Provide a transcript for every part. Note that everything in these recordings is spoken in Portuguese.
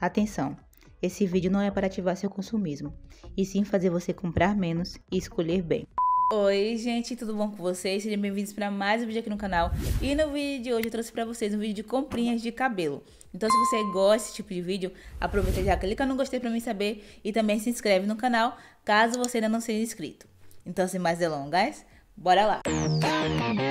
Atenção! Esse vídeo não é para ativar seu consumismo, e sim fazer você comprar menos e escolher bem. Oi gente, tudo bom com vocês? Sejam bem-vindos para mais um vídeo aqui no canal E no vídeo de hoje eu trouxe para vocês um vídeo de comprinhas de cabelo Então se você gosta desse tipo de vídeo, aproveita e já clica no gostei para mim saber E também se inscreve no canal, caso você ainda não seja inscrito Então sem mais delongas, bora lá! Música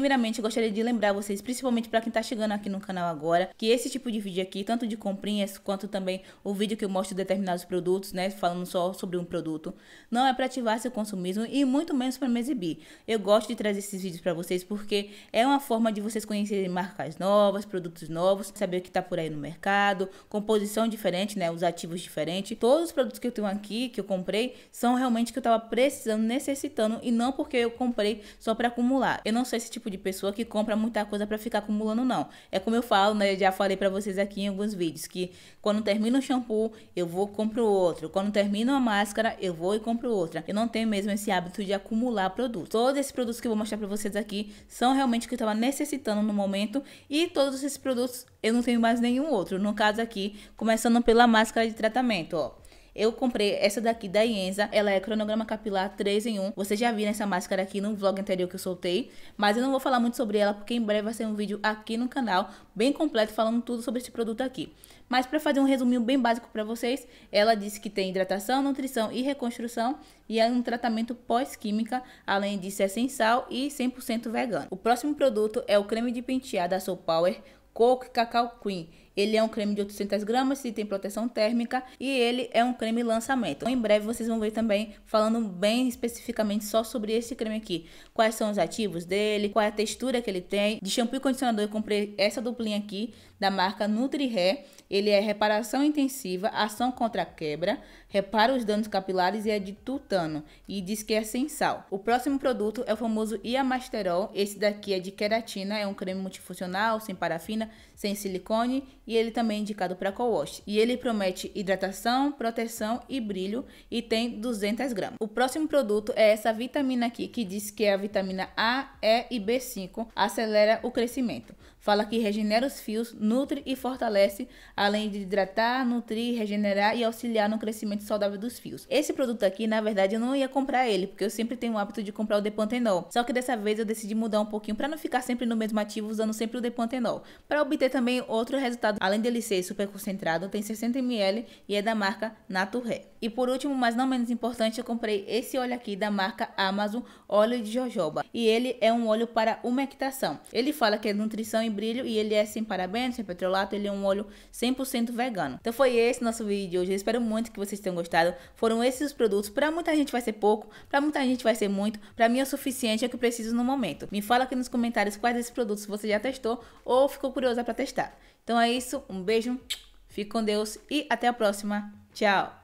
Primeiramente, gostaria de lembrar vocês, principalmente para quem está chegando aqui no canal agora, que esse tipo de vídeo aqui, tanto de comprinhas quanto também o vídeo que eu mostro determinados produtos, né, falando só sobre um produto, não é para ativar seu consumismo e muito menos para me exibir. Eu gosto de trazer esses vídeos para vocês porque é uma forma de vocês conhecerem marcas novas, produtos novos, saber o que está por aí no mercado, composição diferente, né, os ativos diferentes. Todos os produtos que eu tenho aqui, que eu comprei, são realmente que eu estava precisando, necessitando e não porque eu comprei só para acumular. Eu não sou esse tipo Tipo de pessoa que compra muita coisa para ficar acumulando, não. É como eu falo, né? Já falei para vocês aqui em alguns vídeos que quando termina o shampoo, eu vou e compro outro. Quando termina a máscara, eu vou e compro outra. Eu não tenho mesmo esse hábito de acumular produtos. Todos esses produtos que eu vou mostrar para vocês aqui são realmente que eu estava necessitando no momento e todos esses produtos eu não tenho mais nenhum outro. No caso aqui, começando pela máscara de tratamento, ó. Eu comprei essa daqui da Ienza, ela é cronograma capilar 3 em 1. Vocês já viram essa máscara aqui no vlog anterior que eu soltei, mas eu não vou falar muito sobre ela porque em breve vai ser um vídeo aqui no canal bem completo falando tudo sobre esse produto aqui. Mas para fazer um resuminho bem básico para vocês, ela disse que tem hidratação, nutrição e reconstrução e é um tratamento pós-química, além disso é sem sal e 100% vegano. O próximo produto é o creme de pentear da Soul Power Coco Cacau Queen. Ele é um creme de 800 gramas e tem proteção térmica e ele é um creme lançamento. Em breve vocês vão ver também falando bem especificamente só sobre esse creme aqui. Quais são os ativos dele, qual é a textura que ele tem. De shampoo e condicionador eu comprei essa duplinha aqui da marca Nutri NutriHair. Ele é reparação intensiva, ação contra quebra, repara os danos capilares e é de tutano. E diz que é sem sal. O próximo produto é o famoso Iamasterol. Esse daqui é de queratina, é um creme multifuncional, sem parafina, sem silicone e ele também é indicado para co-wash. E ele promete hidratação, proteção e brilho e tem 200 gramas. O próximo produto é essa vitamina aqui que diz que é a vitamina A, E e B5, acelera o crescimento. Fala que regenera os fios, nutre e fortalece, além de hidratar, nutrir, regenerar e auxiliar no crescimento saudável dos fios. Esse produto aqui, na verdade, eu não ia comprar ele, porque eu sempre tenho o hábito de comprar o Depantenol. Só que dessa vez eu decidi mudar um pouquinho para não ficar sempre no mesmo ativo usando sempre o Depantenol, para obter também outro resultado Além dele ser super concentrado, tem 60ml e é da marca Naturé. E por último, mas não menos importante, eu comprei esse óleo aqui da marca Amazon, óleo de jojoba. E ele é um óleo para umectação. Ele fala que é nutrição e brilho e ele é sem parabéns, sem petrolato, ele é um óleo 100% vegano. Então foi esse nosso vídeo de hoje. Eu espero muito que vocês tenham gostado. Foram esses os produtos. Para muita gente vai ser pouco, para muita gente vai ser muito. Para mim é o suficiente, é o que preciso no momento. Me fala aqui nos comentários quais desses produtos você já testou ou ficou curiosa para testar. Então é isso isso, um beijo, fique com Deus e até a próxima. Tchau!